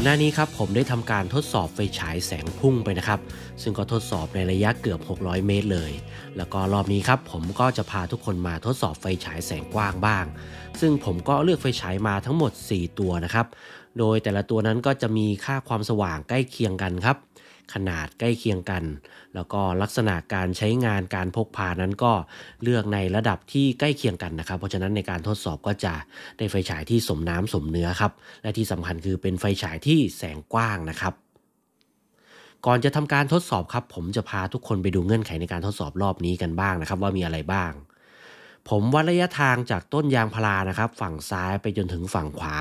่อนหน้านี้ครับผมได้ทำการทดสอบไฟฉายแสงพุ่งไปนะครับซึ่งก็ทดสอบในระยะเกือบ 600 เมตรเลย แล้วก็รอบนี้ครับ ผมก็จะพาทุกคนมาทดสอบไฟฉายแสงกว้างบ้าง ซึ่งผมก็เลือกไฟฉายมาทั้งหมด 4 ตัวนะครับ โดยแต่ละตัวนั้นก็จะมีค่าความสว่างใกล้เคียงกันครับขนาดใกล้เคียงกัน แล้วก็ลักษณะการใช้งานการพกพานั้นก็เลือกในระดับที่ใกล้เคียงกันนะครับ เพราะฉะนั้นในการทดสอบก็จะได้ไฟฉายที่สมน้ำสมเนื้อครับ และที่สำคัญคือเป็นไฟฉายที่แสงกว้างนะครับ ก่อนจะทำการทดสอบครับ ผมจะพาทุกคนไปดูเงื่อนไขในการทดสอบรอบนี้กันบ้างนะครับ ว่ามีอะไรบ้าง ผมวัดระยะทางจากต้นยางพารานะครับ ฝั่งซ้ายไปจนถึงฝั่งขวา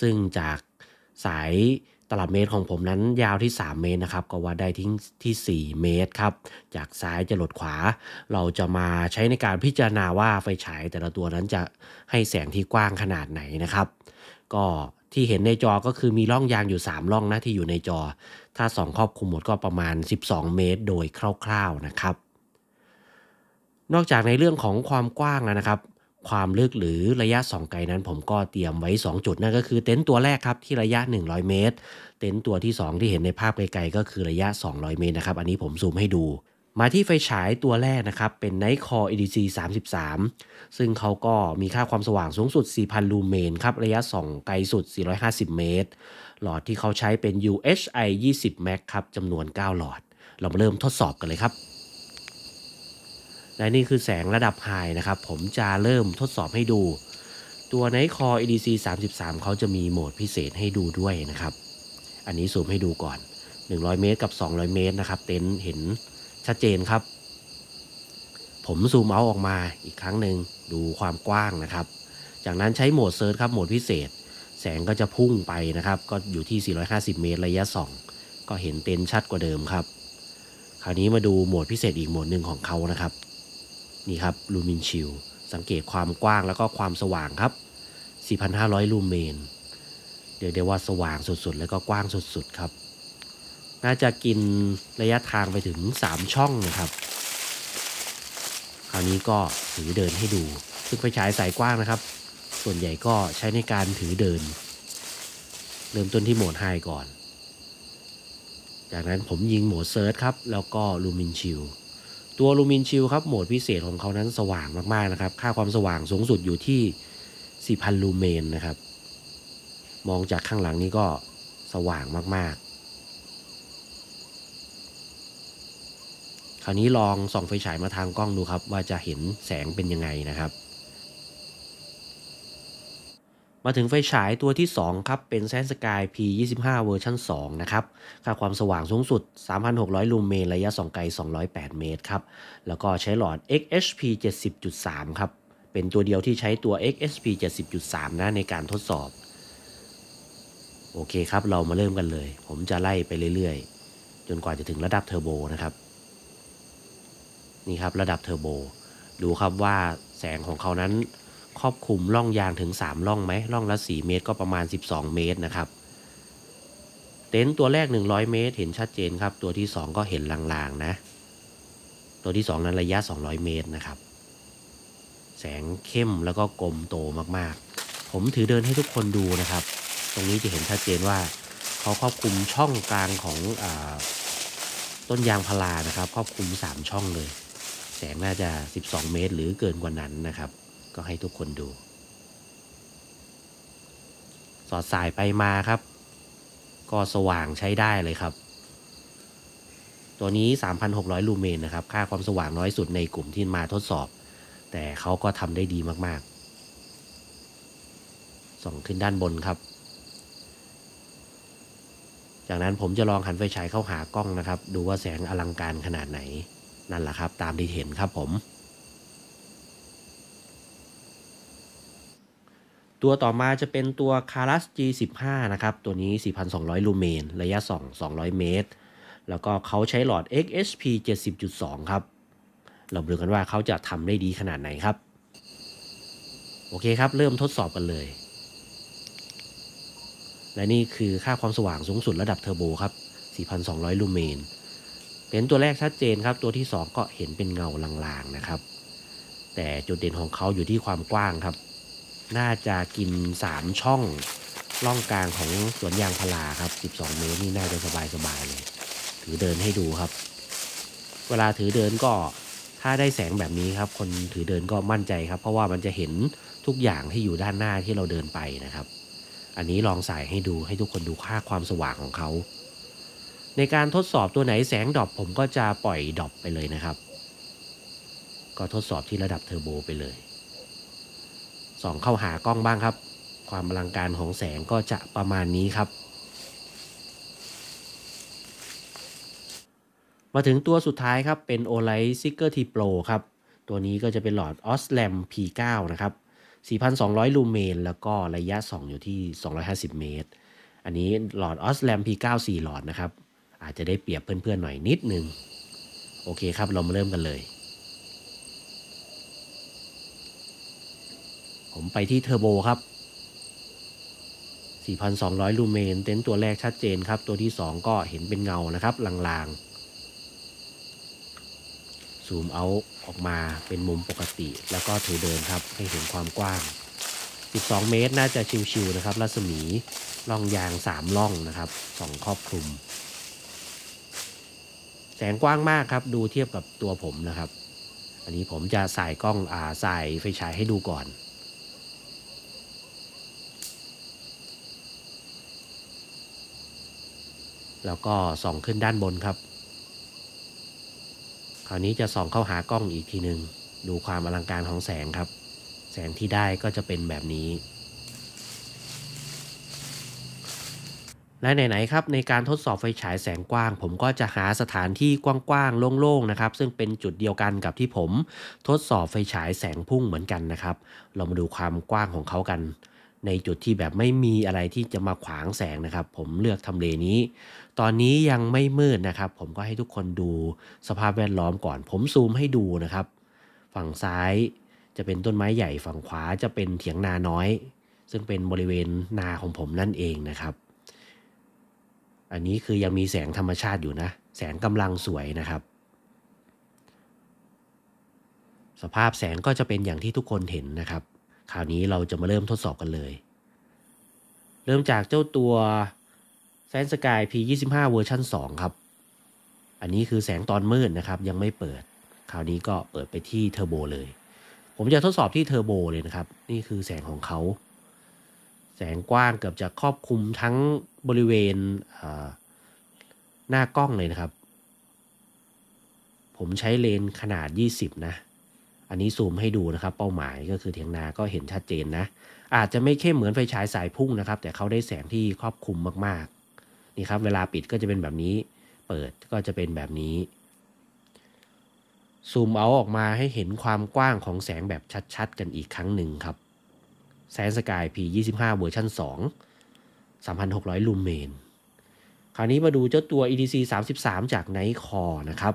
ซึ่งจากสายตลับเมตรของผมนั้นยาวที่ 3 เมตรนะครับ ก็วัดได้ทิ้งที่ 4 เมตรครับ จากซ้ายจะหลดขวา เราจะมาใช้ในการพิจารณาว่าไฟฉายแต่ละตัวนั้นจะให้แสงที่กว้างขนาดไหนนะครับ ก็ที่เห็นในจอก็คือมีร่องยางอยู่3ร่องนะที่อยู่ในจอ ถ้า2ครอบคุมหมดก็ประมาณ 12 เมตรโดยคร่าวๆนะครับ นอกจากในเรื่องของความกว้างนะครับความลึกหรือระยะสองไกลนั้นผมก็เตรียมไว้ 2 จุดนั่นก็คือเต็นท์ตัวแรกครับที่ระยะ 100 เมตร เต็นท์ตัวที่ 2 ที่เห็นในภาพไกลๆก็คือระยะ 200 เมตรนะครับอันนี้ผมซูมให้ดู มาที่ไฟฉายตัวแรกนะครับเป็น Night Core EDC 33 ซึ่งเขาก็มีค่าความสว่างสูงสุด 4,000 ลูเมนครับ ระยะสองไกลสุด 450 เมตร หลอดที่เขาใช้เป็น UHI 20 Max ครับจำนวน 9 หลอด เรามาเริ่มทดสอบกันเลยครับและนี่คือแสงระดับไฮนะครับ ผมจะเริ่มทดสอบให้ดู ตัวไนคอ t c e d c 33 เขาจะมีโหมดพิเศษให้ดูด้วยนะครับ อันนี้ซูมให้ดูก่อน 100 เมตรกับ 200 เมตรนะครับ เต็นท์เห็นชัดเจนครับ ผมซูมเอาออกมาอีกครั้งหนึ่งดูความกว้างนะครับ จากนั้นใช้โหมดเซิร์ชครับโหมดพิเศษ แสงก็จะพุ่งไปนะครับ ก็อยู่ที่ 450 เมตรระยะ 2 ก็เห็นเต็นท์ชัดกว่าเดิมครับ คราวนี้มาดูโหมดพิเศษอีกโหมดหนึ่งของเขานะครับนี่ครับลูมินชิลสังเกตความกว้างแล้วก็ความสว่างครับ 4,500 ลูเมน เดี๋ยวเดี๋ยวว่าสว่างสุดๆ แล้วก็กว้างสุดๆครับ น่าจะกินระยะทางไปถึง 3 ช่องนะครับ คราวนี้ก็ถือเดินให้ดู ซึ่งไฟฉายสายกว้างนะครับ ส่วนใหญ่ก็ใช้ในการถือเดิน เริ่มต้นที่โหมดไฮก่อน จากนั้นผมยิงโหมดเซิร์ชครับแล้วก็ลูมินชิลตัวลูมินชิลครับโหมดพิเศษของเขานั้นสว่างมากๆนะครับ ค่าความสว่างสูงสุดอยู่ที่ 4,000 ลูเมนนะครับ มองจากข้างหลังนี้ก็สว่างมากๆ คราวนี้ลองส่องไฟฉายมาทางกล้องดูครับ ว่าจะเห็นแสงเป็นยังไงนะครับมาถึงไฟฉายตัวที่2ครับเป็นแซนสกาย P25 เวอร์ชัน2นะครับ ค่าความสว่างสูงสุด 3,600 ลูเมนระยะส่องไกล 208 เมตรครับ แล้วก็ใช้หลอด XHP 70.3ครับ เป็นตัวเดียวที่ใช้ตัว XHP 70.3นะในการทดสอบ โอเคครับเรามาเริ่มกันเลย ผมจะไล่ไปเรื่อยๆ จนกว่าจะถึงระดับเทอร์โบนะครับนี่ครับระดับเทอร์โบ ดูครับว่าแสงของเขานั้นครอบคลุมล่องยางถึง3ล่องไหมล่องละ 4 เมตรก็ประมาณ 12 เมตรนะครับเต็นต์ตัวแรก100 เมตร เห็นชัดเจนครับ ตัวที่ 2 ก็เห็นลางๆ นะ ตัวที่ 2 นั้นระยะ 200 เมตรนะครับ แสงเข้มแล้วก็กลมโตมากๆ ผมถือเดินให้ทุกคนดูนะครับ ตรงนี้จะเห็นชัดเจนว่าเขาครอบคลุมช่องกลางของอต้นยางพารานะครับ ครอบคลุม3ช่องเลย แสงน่าจะ 12 เมตร หรือเกินกว่านั้นนะครับก็ให้ทุกคนดู สอดสายไปมาครับ ก็สว่างใช้ได้เลยครับ ตัวนี้ 3,600 ลูเมนนะครับ ค่าความสว่างน้อยสุดในกลุ่มที่มาทดสอบ แต่เขาก็ทำได้ดีมาก ๆ ส่องขึ้นด้านบนครับ จากนั้นผมจะลองหันไฟฉายเข้าหากล้องนะครับ ดูว่าแสงอลังการขนาดไหนนั่นแหละครับ ตามที่เห็นครับผมตัวต่อมาจะเป็นตัวคารัส G15 นะครับ ตัวนี้ 4,200 ลูเมน ระยะ 2 200 เมตร แล้วก็เขาใช้หลอด XSP 70.2 ครับ เราดูกันว่าเขาจะทำได้ดีขนาดไหนครับ โอเคครับ เริ่มทดสอบกันเลย และนี่คือค่าความสว่างสูงสุดระดับเทอร์โบครับ 4,200 ลูเมน เห็นตัวแรกชัดเจนครับ ตัวที่ 2 ก็เห็นเป็นเงาลางๆ นะครับ แต่จุดเด่นของเขาอยู่ที่ความกว้างครับน่าจะกิน 3 ช่องล่องกลางของสวนยางพาราครับ12 เมตรนี่น่าจะสบายสบายเลยถือเดินให้ดูครับ เวลาถือเดินก็ถ้าได้แสงแบบนี้ครับ คนถือเดินก็มั่นใจครับ เพราะว่ามันจะเห็นทุกอย่าง ที่อยู่ด้านหน้าที่เราเดินไปนะครับ อันนี้ลองใส่ให้ดูให้ทุกคนดูค่าความสว่างของเขาในการทดสอบตัวไหนแสงดอบผมก็จะปล่อยดอบไปเลยนะครับก็ทดสอบที่ระดับเทอร์โบไปเลยส่องเข้าหากล้องบ้างครับ ความอลังการของแสงก็จะประมาณนี้ครับ มาถึงตัวสุดท้ายครับ เป็น o l i g h t Seeker T Pro ครับ ตัวนี้ก็จะเป็นหลอด Osram P9 นะครับ 4,200 ลูเมนแล้วก็ระยะส่องอยู่ที่ 250 เมตร อันนี้หลอด Osram P9 4 หลอดนะครับ อาจจะได้เปรียบเพื่อนๆหน่อยนิดนึงโอเคครับ เรามาเริ่มกันเลยผมไปที่เทอร์โบ ครับ 4,200 ลูเมน เต็นตัวแรกชัดเจนครับ ตัวที่ 2 ก็เห็นเป็นเงานะครับ ลางๆ ซูมเอาออกมาเป็นมุมปกติ แล้วก็ถือเดินครับ ให้เห็นความกว้าง 12 เมตรน่าจะชิว ๆ นะครับ รัศมีล่องยาง3ล่องนะครับ2ครอบคลุม แสงกว้างมากครับ ดูเทียบกับตัวผมนะครับ อันนี้ผมจะใส่กล้องอ่าส่ไฟฉายให้ดูก่อนแล้วก็ส่องขึ้นด้านบนครับ คราวนี้จะส่องเข้าหากล้องอีกทีหนึ่ง ดูความอลังการของแสงครับ แสงที่ได้ก็จะเป็นแบบนี้และไหนๆครับ ในการทดสอบไฟฉายแสงกว้าง ผมก็จะหาสถานที่กว้างๆโล่งๆนะครับ ซึ่งเป็นจุดเดียวกันกับที่ผมทดสอบไฟฉายแสงพุ่งเหมือนกันนะครับ เรามาดูความกว้างของเขากันในจุดที่แบบไม่มีอะไรที่จะมาขวางแสงนะครับ ผมเลือกทำเลนี้ ตอนนี้ยังไม่มืดนะครับ ผมก็ให้ทุกคนดูสภาพแวดล้อมก่อน ผมซูมให้ดูนะครับ ฝั่งซ้ายจะเป็นต้นไม้ใหญ่ฝั่งขวาจะเป็นเถียงนาน้อย ซึ่งเป็นบริเวณนาของผมนั่นเองนะครับ อันนี้คือยังมีแสงธรรมชาติอยู่นะ แสงกำลังสวยนะครับ สภาพแสงก็จะเป็นอย่างที่ทุกคนเห็นนะครับคราวนี้เราจะมาเริ่มทดสอบกันเลย เริ่มจากเจ้าตัว s ซนสกาย P25 เวอร์ชัน2 ครับ อันนี้คือแสงตอนมืดนะครับ ยังไม่เปิด คราวนี้ก็เปิดไปที่เทอร์โบเลย ผมจะทดสอบที่เทอร์โบเลยนะครับ นี่คือแสงของเขา แสงกว้างเกือบจะครอบคลุมทั้งบริเวณหน้ากล้องเลยนะครับ ผมใช้เลนขนาด 20 นะอันนี้ซูมให้ดูนะครับ เป้าหมายก็คือเถียงนา ก็เห็นชัดเจนนะ อาจจะไม่เข้มเหมือนไฟฉายสายพุ่งนะครับ แต่เขาได้แสงที่ครอบคลุมมากๆ นี่ครับ เวลาปิดก็จะเป็นแบบนี้เปิดก็จะเป็นแบบนี้ ซูมเอาออกมาให้เห็นความกว้างของแสงแบบชัดๆกันอีกครั้งหนึ่งครับ แสนสกาย P25 เวอร์ชัน2 3,600 ลูเมน คราวนี้มาดูเจ้าตัว EDC 33 จากไนคอนะครับ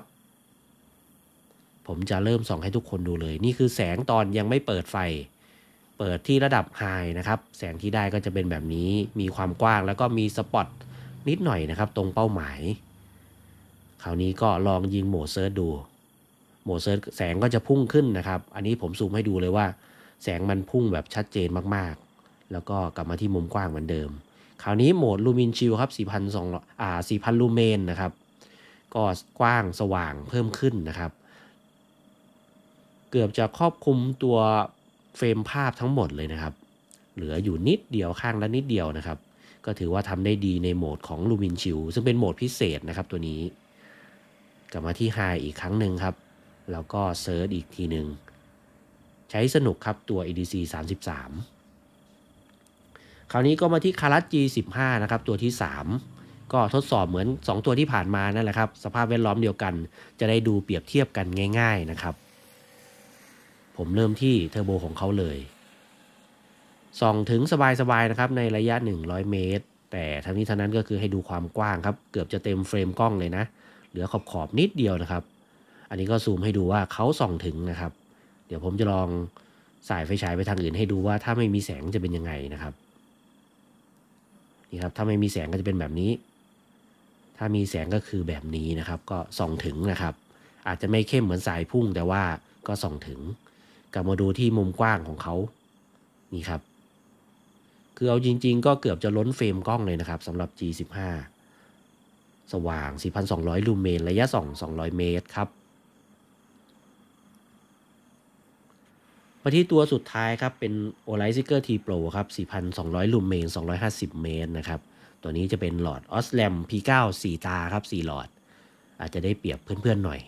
ผมจะเริ่มส่องให้ทุกคนดูเลย นี่คือแสงตอนยังไม่เปิดไฟ เปิดที่ระดับไฮนะครับ แสงที่ได้ก็จะเป็นแบบนี้ มีความกว้างแล้วก็มีสปอตนิดหน่อยนะครับ ตรงเป้าหมาย คราวนี้ก็ลองยิงโหมดเซิร์ชดู โหมดเซิร์ชแสงก็จะพุ่งขึ้นนะครับ อันนี้ผมซูมให้ดูเลยว่า แสงมันพุ่งแบบชัดเจนมากๆ แล้วก็กลับมาที่มุมกว้างเหมือนเดิม คราวนี้โหมดลูมินชิลครับ4,200อ่า4,000ลูเมนนะครับ ก็กว้างสว่างเพิ่มขึ้นนะครับเกือบจะครอบคลุมตัวเฟรมภาพทั้งหมดเลยนะครับ เหลืออยู่นิดเดียวข้างละนิดเดียวนะครับ ก็ถือว่าทำได้ดีในโหมดของลูมินชิลซึ่งเป็นโหมดพิเศษนะครับตัวนี้ กลับมาที่ไฮอีกครั้งหนึ่งครับ แล้วก็เซิร์ชอีกทีหนึ่งใช้สนุกครับตัว EDC 33 คราวนี้ก็มาที่คารัต G15 นะครับตัวที่ 3 ก็ทดสอบเหมือน 2 ตัวที่ผ่านมานั่นแหละครับ สภาพแวดล้อมเดียวกัน จะได้ดูเปรียบเทียบกันง่าย ๆนะครับผมเริ่มที่เทอร์โบ ของเขาเลย ส่องถึงสบายๆนะครับ ในระยะ 100 เมตร แต่ทั้งนี้ทั้งนั้นก็คือให้ดูความกว้างครับ เกือบจะเต็มเฟรมกล้องเลยนะ เหลือขอบขอบนิดเดียวนะครับ อันนี้ก็ซูมให้ดูว่าเขาส่องถึงนะครับ เดี๋ยวผมจะลองสายไฟฉายไปทางอื่นให้ดูว่าถ้าไม่มีแสงจะเป็นยังไงนะครับ นี่ครับ ถ้าไม่มีแสงก็จะเป็นแบบนี้ ถ้ามีแสงก็คือแบบนี้นะครับ ก็ส่องถึงนะครับ อาจจะไม่เข้มเหมือนสายพุ่งแต่ว่าก็ส่องถึงกลับมาดูที่มุมกว้างของเขา นี่ครับ คือเอาจริงๆ ก็เกือบจะล้นเฟรมกล้องเลยนะครับสำหรับ G15 สว่าง 4,200 ลูเมน ระยะส่อง200 เมตรครับมาที่ตัวสุดท้ายครับ เป็น o l i g h t s i c e r T Pro ครับ 4,200ลูเมน 250 เมตรนะครับ ตัวนี้จะเป็นหลอด o s r a m P9 4 ตาครับ4หลอด อาจจะได้เปรียบเพื่อนๆหน่อย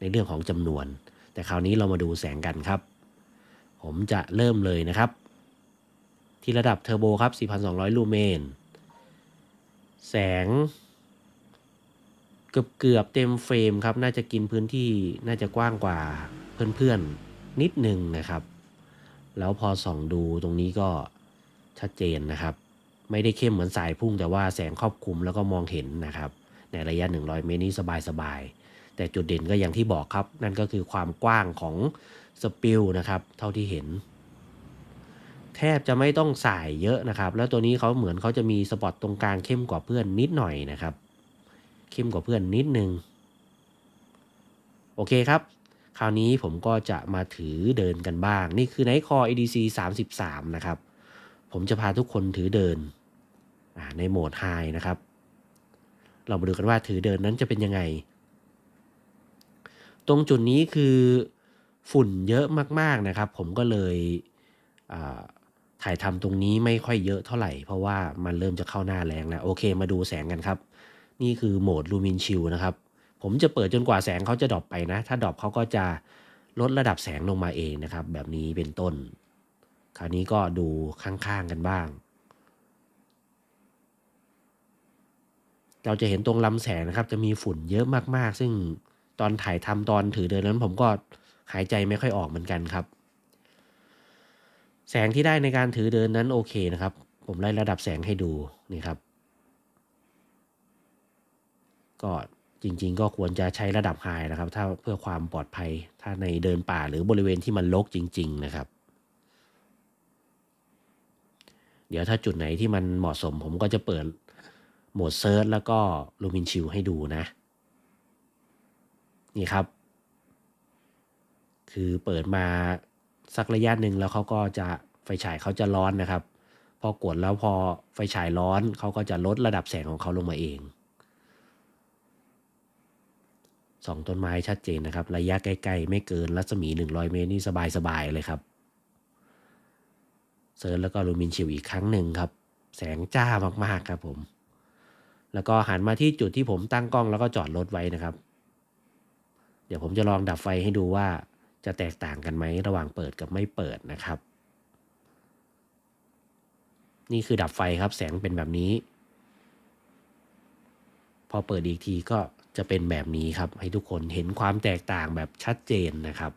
ในเรื่องของจำนวน แต่คราวนี้เรามาดูแสงกันครับผมจะเริ่มเลยนะครับ ที่ระดับเทอร์โบครับ 4,200ลูเมน แสง เกือบเกือบเต็มเฟรมครับ น่าจะกินพื้นที่น่าจะกว้างกว่า เพื่อนๆนิดหนึ่งนะครับ แล้วพอส่องดูตรงนี้ก็ชัดเจนนะครับ ไม่ได้เข้มเหมือนสายพุ่งแต่ว่าแสงครอบคลุมแล้วก็มองเห็นนะครับ ในระยะ 100 เมตรนี้สบายๆ แต่จุดเด่นก็อย่างที่บอกครับนั่นก็คือความกว้างของสปิลนะครับ เท่าที่เห็น แทบจะไม่ต้องใส่เยอะนะครับ แล้วตัวนี้เขาเหมือนเขาจะมีสปอตตรงกลางเข้มกว่าเพื่อนนิดหน่อยนะครับ เข้มกว่าเพื่อนนิดนึงโอเคครับ คราวนี้ผมก็จะมาถือเดินกันบ้าง นี่คือไนท์คอ ADC 33นะครับผมจะพาทุกคนถือเดินในโหมดไฮนะครับ เรามาดูกันว่าถือเดินนั้นจะเป็นยังไง ตรงจุดนี้คือฝุ่นเยอะมากๆนะครับ ผมก็เลยถ่ายทำตรงนี้ไม่ค่อยเยอะเท่าไหร่ เพราะว่ามันเริ่มจะเข้าหน้าแรงแล้ว โอเค มาดูแสงกันครับ นี่คือโหมดลูมินชิลนะครับ ผมจะเปิดจนกว่าแสงเขาจะดรอปไปนะ ถ้าดรอปเขาก็จะลดระดับแสงลงมาเองนะครับ แบบนี้เป็นต้น คราวนี้ก็ดูข้างๆกันบ้าง เราจะเห็นตรงลำแสงนะครับ จะมีฝุ่นเยอะมากๆ ซึ่งตอนถ่ายทำตอนถือเดินนั้นผมก็หายใจไม่ค่อยออกเหมือนกันครับ แสงที่ได้ในการถือเดินนั้นโอเคนะครับ ผมไล่ระดับแสงให้ดู นี่ครับ ก็จริง ๆ ก็ควรจะใช้ระดับไฮนะครับถ้าเพื่อความปลอดภัยถ้าในเดินป่าหรือบริเวณที่มันรกจริง ๆนะครับ เดี๋ยวถ้าจุดไหนที่มันเหมาะสม ผมก็จะเปิดโหมดเซิร์ชแล้วก็ลูมินชิลให้ดูนะ นี่ครับคือเปิดมาสักระยะหนึ่งแล้วเขาก็จะไฟฉายเขาจะร้อนนะครับ พอกดแล้วพอไฟฉายร้อนเขาก็จะลดระดับแสงของเขาลงมาเองสองต้นไม้ชัดเจนนะครับ ระยะใกล้ๆ ไม่เกินรัศมี 100 เมตรนี่สบายๆ เลยครับเซิร์ชแล้วก็ลูมินชิวอีกครั้งหนึ่งครับ แสงจ้ามากๆ ครับผม แล้วก็หันมาที่จุดที่ผมตั้งกล้องแล้วก็จอดรถไว้นะครับ เดี๋ยวผมจะลองดับไฟให้ดูว่าจะแตกต่างกันไหมระหว่างเปิดกับไม่เปิดนะครับ นี่คือดับไฟครับแสงเป็นแบบนี้ พอเปิดอีกทีก็จะเป็นแบบนี้ครับ ให้ทุกคนเห็นความแตกต่างแบบชัดเจนนะครับ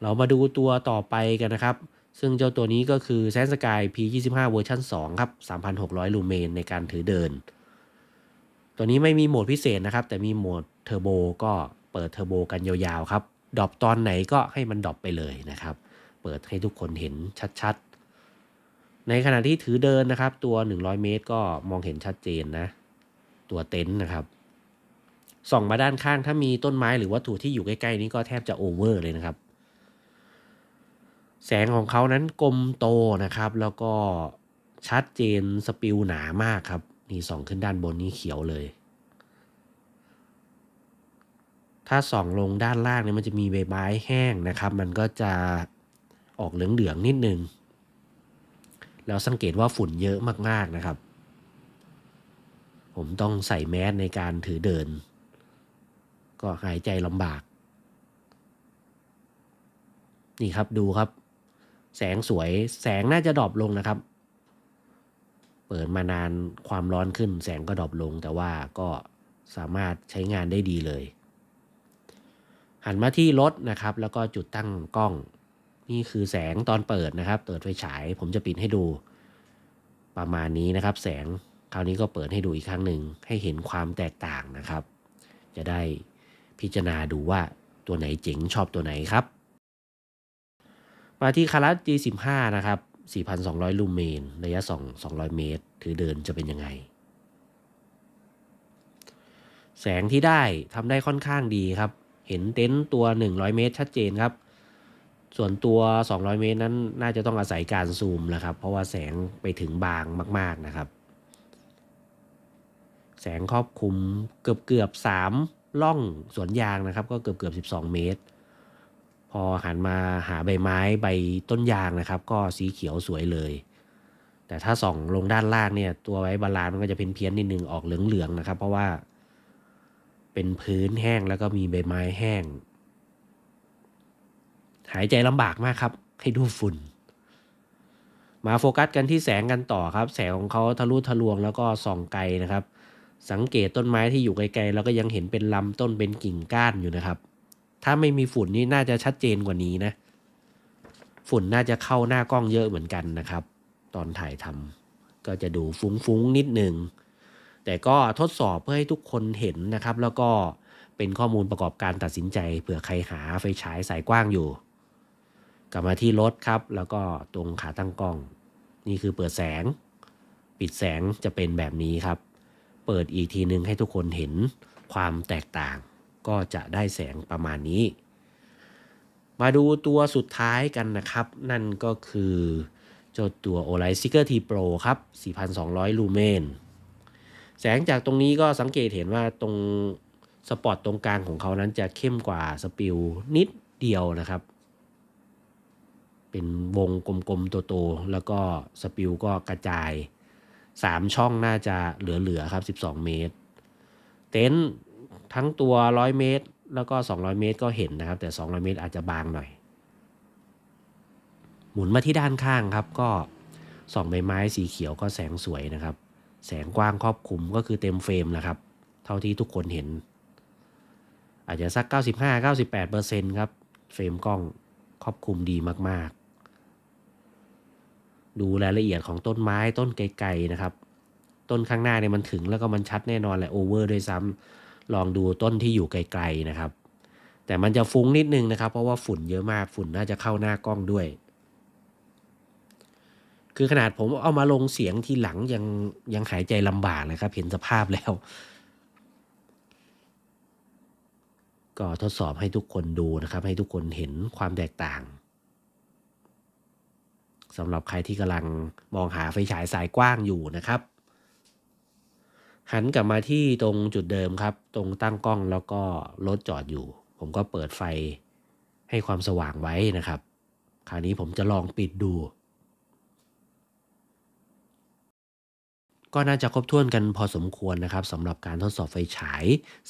เรามาดูตัวต่อไปกันนะครับ ซึ่งเจ้าตัวนี้ก็คือ s ซนสกาย P25 เวอร์ชัน2ครับ 3,600ลูเมนในการถือเดินตัวนี้ไม่มีโหมดพิเศษนะครับ แต่มีโหมดเทอร์โบ ก็เปิดเทอร์โบ กันยาวๆครับดรอปตอนไหนก็ให้มันดรอปไปเลยนะครับ เปิดให้ทุกคนเห็นชัดๆ ในขณะที่ถือเดินนะครับตัว 100 เมตรก็มองเห็นชัดเจนนะ ตัวเต็นท์นะครับส่องมาด้านข้างถ้ามีต้นไม้ หรือวัตถุที่อยู่ใกล้ๆ นี้ก็แทบจะโอเวอร์เลยนะครับ แสงของเขานั้นกลมโตนะครับ แล้วก็ชัดเจนสปิลหนามากครับนี่ส่องขึ้นด้านบนนี่เขียวเลย ถ้าส่องลงด้านล่างเนี่ยมันจะมีใบไม้แห้งนะครับ มันก็จะออกเหลือง ๆ นิดนึง แล้วสังเกตว่าฝุ่นเยอะมากๆนะครับ ผมต้องใส่แมสในการถือเดิน ก็หายใจลำบาก นี่ครับดูครับ แสงสวย แสงน่าจะดรอปลงนะครับเปิดมานานความร้อนขึ้นแสงก็ดรอปลง แต่ว่าก็สามารถใช้งานได้ดีเลย หันมาที่รถนะครับ แล้วก็จุดตั้งกล้อง นี่คือแสงตอนเปิดนะครับ เปิดไฟฉายผมจะปิดให้ดู ประมาณนี้นะครับ แสงคราวนี้ก็เปิดให้ดูอีกครั้งหนึ่งให้เห็นความแตกต่างนะครับ จะได้พิจารณาดูว่าตัวไหนเจ๋งชอบตัวไหนครับ มาที่คาร์ล G15 นะครับ4,200 ลูเมน ระยะ 2 200 เมตร ถือเดินจะเป็นยังไง แสงที่ได้ ทำได้ค่อนข้างดีครับ เห็นเต็นต์ตัว 100 เมตร ชัดเจนครับ ส่วนตัว 200 เมตร นั้น น่าจะต้องอาศัยการซูมแล้วครับ เพราะว่าแสงไปถึงบางมาก ๆนะครับ แสงครอบคลุมเกือบเกือบ 3 ล่องสวนยางนะครับ ก็เกือบเกือบ 12 เมตรพอหันมาหาใบไม้ใบต้นยางนะครับ ก็สีเขียวสวยเลย แต่ถ้าส่อง ลงด้านล่างเนี่ย ตัวไว้บาลานมันก็จะเป็นเพี้ยนนิดนึงออกเหลืองๆนะครับ เพราะว่าเป็นพื้นแห้งแล้วก็มีใบไม้แห้งหายใจลำบากมากครับให้ดูฝุ่น มาโฟกัสกันที่แสงกันต่อครับ แสงของเขาทะลุทะลวงแล้วก็ส่องไกลนะครับ สังเกตต้นไม้ที่อยู่ไกลๆแล้วก็ยังเห็นเป็นลำต้นเป็นกิ่งก้านอยู่นะครับถ้าไม่มีฝุ่นนี่น่าจะชัดเจนกว่านี้นะฝุ่นน่าจะเข้าหน้ากล้องเยอะเหมือนกันนะครับ ตอนถ่ายทำก็จะดูฟุ้งๆนิดหนึ่ง แต่ก็ทดสอบเพื่อให้ทุกคนเห็นนะครับ แล้วก็เป็นข้อมูลประกอบการตัดสินใจเผื่อใครหาไฟฉายสายกว้างอยู่ กลับมาที่รถครับ แล้วก็ตรงขาตั้งกล้อง นี่คือเปิดแสง ปิดแสงจะเป็นแบบนี้ครับ เปิดอีกทีหนึ่งให้ทุกคนเห็นความแตกต่างก็จะได้แสงประมาณนี้ มาดูตัวสุดท้ายกันนะครับ นั่นก็คือเจ้าตัว o l i ลซิเกอร์ทีโปรครับ 4,200ลูเมน แสงจากตรงนี้ก็สังเกตเห็นว่าตรงสปอตตรงกลางของเขานั้นจะเข้มกว่าสปิลนิดเดียวนะครับ เป็นวงกลมๆโตๆแล้วก็สปิลก็กระจาย 3 ช่องน่าจะเหลือๆครับ 12 เมตร เต็นท์ทั้งตัว 100 เมตรแล้วก็ 200 เมตรก็เห็นนะครับแต่ 200 เมตรอาจจะบางหน่อย หมุนมาที่ด้านข้างครับก็ส่องใบไม้สีเขียวก็แสงสวยนะครับ แสงกว้างครอบคลุมก็คือเต็มเฟรมนะครับ เท่าที่ทุกคนเห็น อาจจะสัก 95-98%ครับเฟรมกล้องครอบคลุมดีมาก ๆ ดูรายละเอียดของต้นไม้ต้นไกลๆนะครับ ต้นข้างหน้าเนี่ยมันถึงแล้วก็มันชัดแน่นอนแหละโอเวอร์ด้วยซ้ำลองดูต้นที่อยู่ไกลๆนะครับ แต่มันจะฟุ้งนิดนึงนะครับ เพราะว่าฝุ่นเยอะมากฝุ่นน่าจะเข้าหน้ากล้องด้วย คือขนาดผมเอามาลงเสียงทีหลังยังยังหายใจลำบากเลยครับเห็นสภาพแล้ว ก็ทดสอบให้ทุกคนดูนะครับ ให้ทุกคนเห็นความแตกต่าง สำหรับใครที่กำลังมองหาไฟฉายสายกว้างอยู่นะครับหันกลับมาที่ตรงจุดเดิมครับ ตรงตั้งกล้องแล้วก็รถจอดอยู่ ผมก็เปิดไฟให้ความสว่างไว้นะครับ คราวนี้ผมจะลองปิดดูก็น่าจะครบถ้วนกันพอสมควรนะครับสำหรับการทดสอบไฟฉาย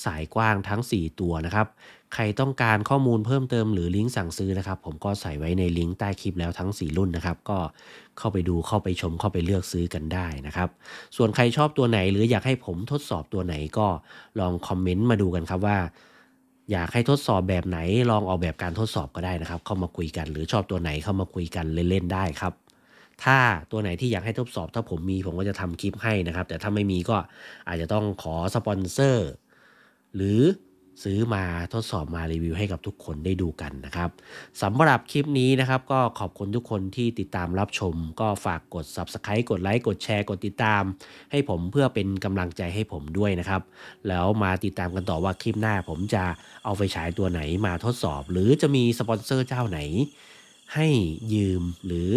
สายกว้างทั้ง 4 ตัวนะครับ ใครต้องการข้อมูลเพิ่มเติมหรือลิงก์สั่งซื้อนะครับ ผมก็ใส่ไว้ในลิงก์ใต้คลิปแล้วทั้ง4 รุ่นนะครับ ก็เข้าไปดูเข้าไปชมเข้าไปเลือกซื้อกันได้นะครับ ส่วนใครชอบตัวไหน หรืออยากให้ผมทดสอบตัวไหนก็ลองคอมเมนต์มาดูกันครับว่าอยากให้ทดสอบแบบไหน ลองออกแบบการทดสอบก็ได้นะครับ เข้ามาคุยกันหรือชอบตัวไหนเข้ามาคุยกันเล่นๆได้ครับถ้าตัวไหนที่อยากให้ทดสอบ ถ้าผมมีผมก็จะทำคลิปให้นะครับ แต่ถ้าไม่มีก็อาจจะต้องขอสปอนเซอร์หรือซื้อมาทดสอบมารีวิวให้กับทุกคนได้ดูกันนะครับสำหรับคลิปนี้นะครับ ก็ขอบคุณทุกคนที่ติดตามรับชม ก็ฝากกด Subscribe กดไลค์กดแชร์ กดติดตาม ให้ผมเพื่อเป็นกำลังใจให้ผมด้วยนะครับ แล้วมาติดตามกันต่อว่าคลิปหน้า ผมจะเอาไปฉายตัวไหนมาทดสอบหรือจะมีสปอนเซอร์เจ้าไหนให้ยืมหรือ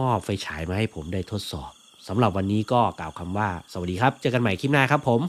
มอบไฟฉายมาให้ผมได้ทดสอบสำหรับวันนี้ก็กล่าวคำว่าสวัสดีครับ เจอกันใหม่คลิปหน้าครับผม